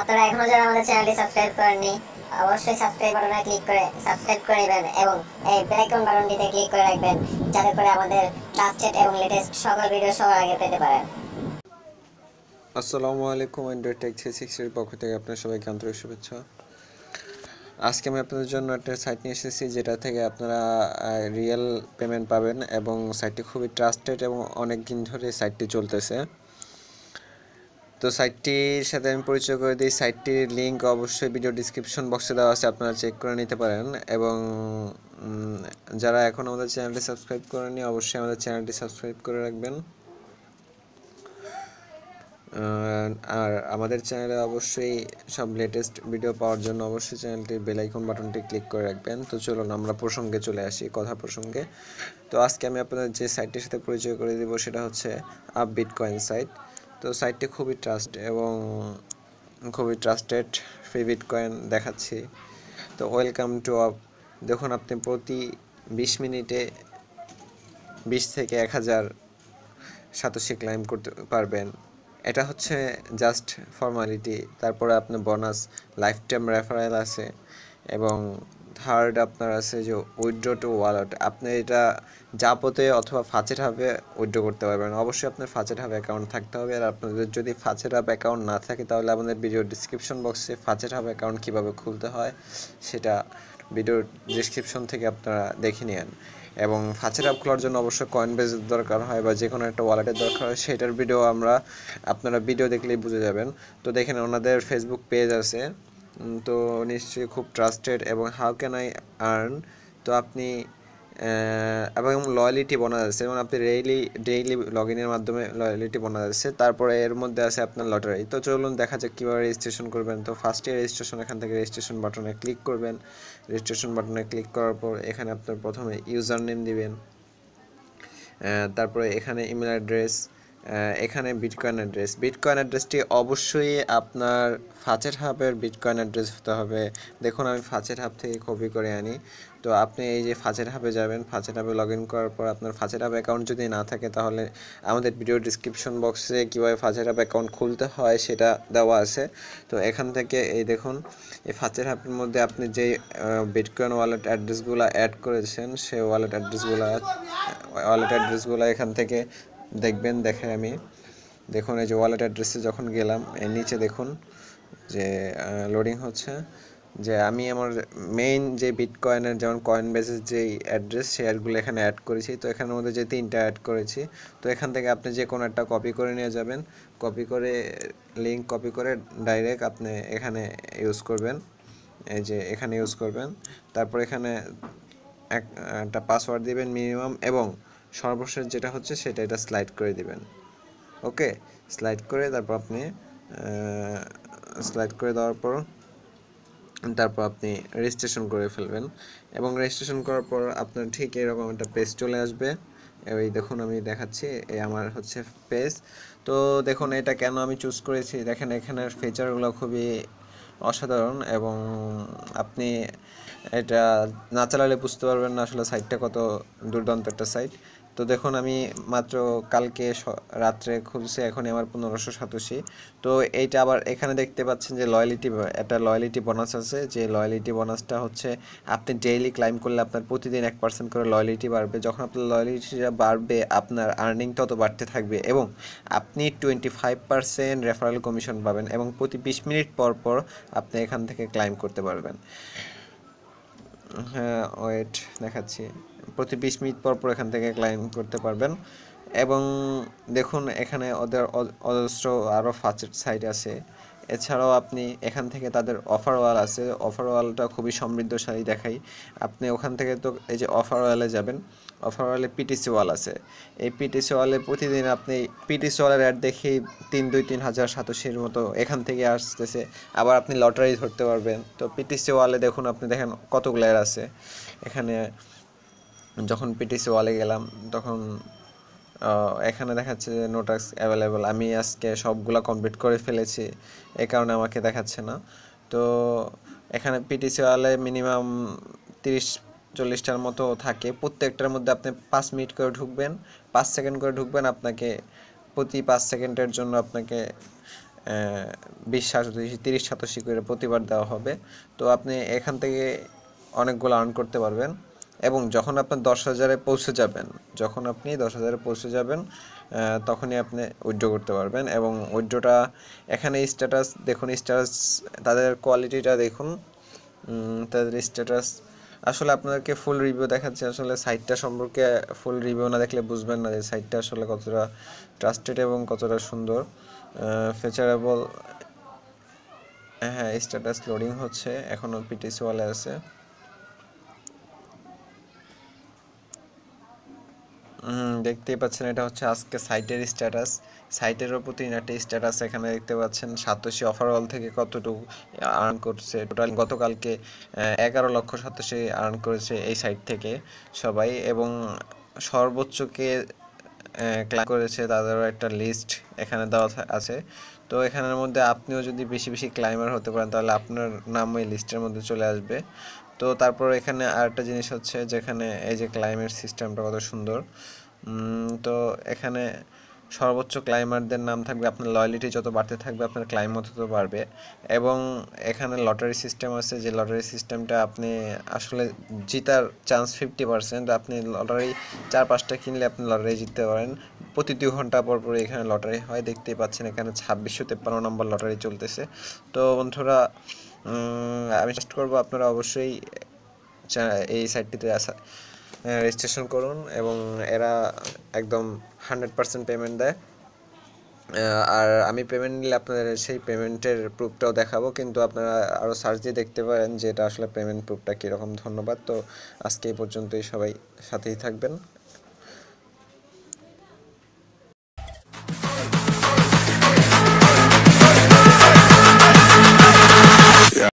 আপনারা এখনো যারা আমাদের চ্যানেলটি সাবস্ক্রাইব করেননি অবশ্যই সাবস্ক্রাইব বাটনে ক্লিক করে সাবস্ক্রাইব করে নেবেন এবং এই বেলাইকন বাটনটিতে ক্লিক করে রাখবেন যাতে করে আমাদের আপডেট এবং লেটেস্ট সকল ভিডিও সবার আগে পেতে পারেন আসসালামু আলাইকুম অ্যান্ড্রয়েড টেক থ্রি এর পক্ষ থেকে আপনার সবাইকে আন্তরিক শুভেচ্ছা আজকে আমি আপনাদের জন্য একটা সাইট নিয়ে এসেছি যেটা থেকে আপনারা রিয়েল পেমেন্ট পাবেন এবং সাইটটি খুবই ট্রাস্টেড এবং অনেক দিন ধরে সাইটটি চলতেছে তো সাইটটির সাথে আমি পরিচয় করে দিই সাইটটির লিঙ্ক অবশ্যই ভিডিও ডিসক্রিপশন বক্সে দেওয়া আছে আপনারা চেক করে নিতে পারেন এবং যারা এখন আমাদের চ্যানেলটি সাবস্ক্রাইব করেনি অবশ্যই আমাদের চ্যানেলটি সাবস্ক্রাইব করে রাখবেন আর আমাদের চ্যানেলে অবশ্যই সব লেটেস্ট ভিডিও পাওয়ার জন্য অবশ্যই চ্যানেলটির বেলাইকন বাটনটি ক্লিক করে রাখবেন তো চলুন আমরা প্রসঙ্গে চলে আসি কথা প্রসঙ্গে তো আজকে আমি আপনাদের যে সাইটটির সাথে পরিচয় করে দেবো সেটা হচ্ছে আপ বিটকয়েন সাইট তো সাইটটি খুবই ট্রাস্ট এবং খুবই ট্রাস্টেড ফ্রি কয়েন দেখাচ্ছি তো ওয়েলকাম টু আপ দেখুন আপনি প্রতি বিশ মিনিটে বিশ থেকে এক হাজার সাতশি ক্লাইম করতে পারবেন এটা হচ্ছে জাস্ট ফর্মালিটি তারপরে আপনার বোনাস লাইফ টাইম রেফারেল আছে এবং থার্ড আপনার আছে যে উইড্রো টু ওয়ালেট আপনি এটা যাপতে অথবা ফাঁচের হাবে উইড্রো করতে পারবেন অবশ্যই আপনার ফাঁচের হাব অ্যাকাউন্ট থাকতে হবে আর আপনাদের যদি ফাঁচের হাব অ্যাকাউন্ট না থাকে তাহলে আমাদের ভিডিও ডিসক্রিপশন বক্সে ফাঁচের হাব অ্যাকাউন্ট কীভাবে খুলতে হয় সেটা ভিডিওর ডিসক্রিপশন থেকে আপনারা দেখে নেন এবং ফাঁচের অ্যাপ খোলার জন্য অবশ্যই কয়েন বেজের দরকার হয় বা যে কোনো একটা ওয়ালেটের দরকার হয় সেটার ভিডিও আমরা আপনারা ভিডিও দেখলেই বুঝে যাবেন তো দেখেন ওনাদের ফেসবুক পেজ আছে তো নিশ্চয়ই খুব ট্রাস্টেড এবং হাউ ক্যান আই আর্ন তো আপনি এবং লয়ালিটি বোনাস আছে যেমন আপনি ডেইলি ডেইলি লগ ইনের মাধ্যমে লয়ালিটি বোনাস আছে তারপরে এর মধ্যে আছে আপনার লটারি তো চলুন দেখা যাক কীভাবে রেজিস্ট্রেশন করবেন তো ফার্স্ট ইয়ার রেজিস্ট্রেশন এখান থেকে রেজিস্ট্রেশন বাটনে ক্লিক করবেন রেজিস্ট্রেশন বাটনে ক্লিক করার পর এখানে আপনার প্রথমে ইউজার নেম দিবেন তারপরে এখানে ইমেল অ্যাড্রেস এখানে বিটকয়েন অ্যাড্রেস বিটকয়েন অ্যাড্রেসটি অবশ্যই আপনার ফাচের হাবের বিটকয়েন অ্যাড্রেস হতে হবে দেখুন আমি ফাচের হাব থেকে কপি করে আনি তো আপনি এই যে ফাচের হাবে যাবেন ফাচের হাবে লগ ইন করার পর আপনার ফাচের হাব অ্যাকাউন্ট যদি না থাকে তাহলে আমাদের ভিডিও ডিসক্রিপশন বক্সে কীভাবে ফাচের হাব অ্যাকাউন্ট খুলতে হয় সেটা দেওয়া আছে তো এখান থেকে এই দেখুন এই ফাচের হাবের মধ্যে আপনি যে বিটকয়েন ওয়ালেট অ্যাড্রেসগুলো অ্যাড করেছেন সেই ওয়ালেট অ্যাড্রেসগুলো ওয়ালেট অ্যাড্রেসগুলো এখান থেকে দেখবেন দেখে আমি দেখুন এই যে ওয়ালেট অ্যাড্রেসে যখন গেলাম এর নিচে দেখুন যে লোডিং হচ্ছে যে আমি আমার মেইন যে বিট কয়েনের যেমন কয়েন বেসের যেই অ্যাড্রেস শেয়ারগুলো এখানে অ্যাড করেছি তো এখানের মধ্যে যে তিনটা অ্যাড করেছি তো এখান থেকে আপনি যে কোনো একটা কপি করে নিয়ে যাবেন কপি করে লিঙ্ক কপি করে ডাইরেক্ট আপনি এখানে ইউজ করবেন এই যে এখানে ইউজ করবেন তারপর এখানে একটা পাসওয়ার্ড দিবেন মিনিমাম এবং সর্বশেষ যেটা হচ্ছে সেটা এটা স্লাইড করে দিবেন ওকে স্লাইড করে তারপর আপনি স্লাইড করে দেওয়ার পর তারপর আপনি রেজিস্ট্রেশন করে ফেলবেন এবং রেজিস্ট্রেশন করার পর আপনার ঠিক এরকম একটা পেজ চলে আসবে এই দেখুন আমি দেখাচ্ছি এই আমার হচ্ছে পেজ তো দেখুন এটা কেন আমি চুজ করেছি দেখেন এখানের ফিচারগুলো খুবই অসাধারণ এবং আপনি এটা না চালালে বুঝতে পারবেন না আসলে সাইটটা কত দুর্দান্ত একটা সাইট তো দেখুন আমি মাত্র কালকে রাত্রে খুলছি এখন আমার পনেরোশো সাতাশি তো এইটা আবার এখানে দেখতে পাচ্ছেন যে লয়ালিটি একটা লয়ালিটি বোনাস আছে যে লয়ালিটি বোনাসটা হচ্ছে আপনি ডেইলি ক্লাইম করলে আপনার প্রতিদিন এক পার্সেন্ট করে লয়ালিটি বাড়বে যখন আপনার লয়ালিটিটা বাড়বে আপনার আর্নিং তত বাড়তে থাকবে এবং আপনি twenty five percent referral commission পাবেন এবং প্রতি বিশ মিনিট পর পর আপনি এখান থেকে ক্লাইম করতে পারবেন হ্যাঁ ওয়েট দেখাচ্ছি প্রতি বিশ মিনিট পর পর এখান থেকে ক্লাইম করতে পারবেন এবং দেখুন এখানে ওদের অজস্র আরও ফাচের সাইট আছে এছাড়াও আপনি এখান থেকে তাদের অফার ওয়াল আছে অফার ওয়ালটা খুবই সমৃদ্ধশালী দেখাই আপনি ওখান থেকে তো এই যে অফার ওয়ালে যাবেন অফার ওয়ালে পিটিসি ওয়াল আছে এই পিটিসি ওয়ালে প্রতিদিন আপনি পিটিসি ওয়ালের অ্যাড দেখেই তিন দুই তিন হাজার সাতশের মতো এখান থেকে আসতেছে আবার আপনি লটারি ধরতে পারবেন তো পিটিসি ওয়ালে দেখুন আপনি দেখেন কতগুলো অ্যাড আছে এখানে যখন পিটিসি ওয়ালে গেলাম তখন এখানে দেখাচ্ছে যে নোটাক্স অ্যাভেলেবল আমি আজকে সবগুলা কমপ্লিট করে ফেলেছি এ কারণে আমাকে দেখাচ্ছে না তো এখানে পিটিসি ওয়ালে মিনিমাম তিরিশ চল্লিশটার মতো থাকে প্রত্যেকটার মধ্যে আপনি পাঁচ মিনিট করে ঢুকবেন পাঁচ সেকেন্ড করে ঢুকবেন আপনাকে প্রতি পাঁচ সেকেন্ডের জন্য আপনাকে বিশ সাতাশি তিরিশ সাতাশি করে প্রতিবার দেওয়া হবে তো আপনি এখান থেকে অনেকগুলো আর্ন করতে পারবেন এবং যখন আপনার দশ হাজারে পৌঁছে যাবেন যখন আপনি দশ হাজারে পৌঁছে যাবেন তখনই আপনি উইড্রো করতে পারবেন এবং উইড্রোটা এখানে স্ট্যাটাস দেখুন স্ট্যাটাস তাদের কোয়ালিটিটা দেখুন তাদের স্ট্যাটাস আসলে আপনাদেরকে ফুল রিভিউ দেখাচ্ছে আসলে সাইটটা সম্পর্কে ফুল রিভিউ না দেখলে বুঝবেন না যে সাইটটা আসলে কতটা ট্রাস্টেড এবং কতটা সুন্দর ফিচারেবল হ্যাঁ স্ট্যাটাস লোডিং হচ্ছে এখনও পিটিসি ওয়ালে আছে দেখতেই পাচ্ছেন এটা হচ্ছে আজকে সাইটের স্ট্যাটাস সাইটের ওপর তিনটা স্ট্যাটাস এখানে দেখতে পাচ্ছেন সাতাশি অল থেকে কতটুকু আর্ন করছে টোটাল গতকালকে এগারো লক্ষ সাতাশি আর্ন করেছে এই সাইট থেকে সবাই এবং সর্বোচ্চকে ক্লাস করেছে তাদেরও একটা লিস্ট এখানে দেওয়া আছে তো এখানের মধ্যে আপনিও যদি বেশি বেশি ক্লাইমার হতে পারেন তাহলে আপনার নাম এই লিস্টের মধ্যে চলে আসবে তো তারপর এখানে আরেকটা জিনিস হচ্ছে যেখানে এই যে ক্লাইমেট সিস্টেমটা কত সুন্দর তো এখানে সর্বোচ্চ ক্লাইমারদের নাম থাকবে আপনার লয়ালিটি যত বাড়তে থাকবে আপনার ক্লাইম তত বাড়বে এবং এখানে লটারি সিস্টেম আছে যে লটারি সিস্টেমটা আপনি আসলে জিতার চান্স ফিফটি পার্সেন্ট আপনি লটারি চার পাঁচটা কিনলে আপনি লটারি জিততে পারেন প্রতি দু ঘন্টা পর পর এখানে লটারি হয় দেখতেই পাচ্ছেন এখানে ছাব্বিশশো তেপ্পান্ন নম্বর লটারি চলতেছে তো বন্ধুরা আমি চেষ্টা করবো আপনারা অবশ্যই এই সাইটটিতে আসা রেজিস্ট্রেশন করুন এবং এরা একদম হান্ড্রেড পার্সেন্ট পেমেন্ট দেয় আর আমি পেমেন্ট নিলে আপনাদের সেই পেমেন্টের প্রুফটাও দেখাবো কিন্তু আপনারা আরও সার্চ দিয়ে দেখতে পারেন যে এটা আসলে পেমেন্ট প্রুফটা কীরকম ধন্যবাদ তো আজকে এই পর্যন্তই সবাই সাথেই থাকবেন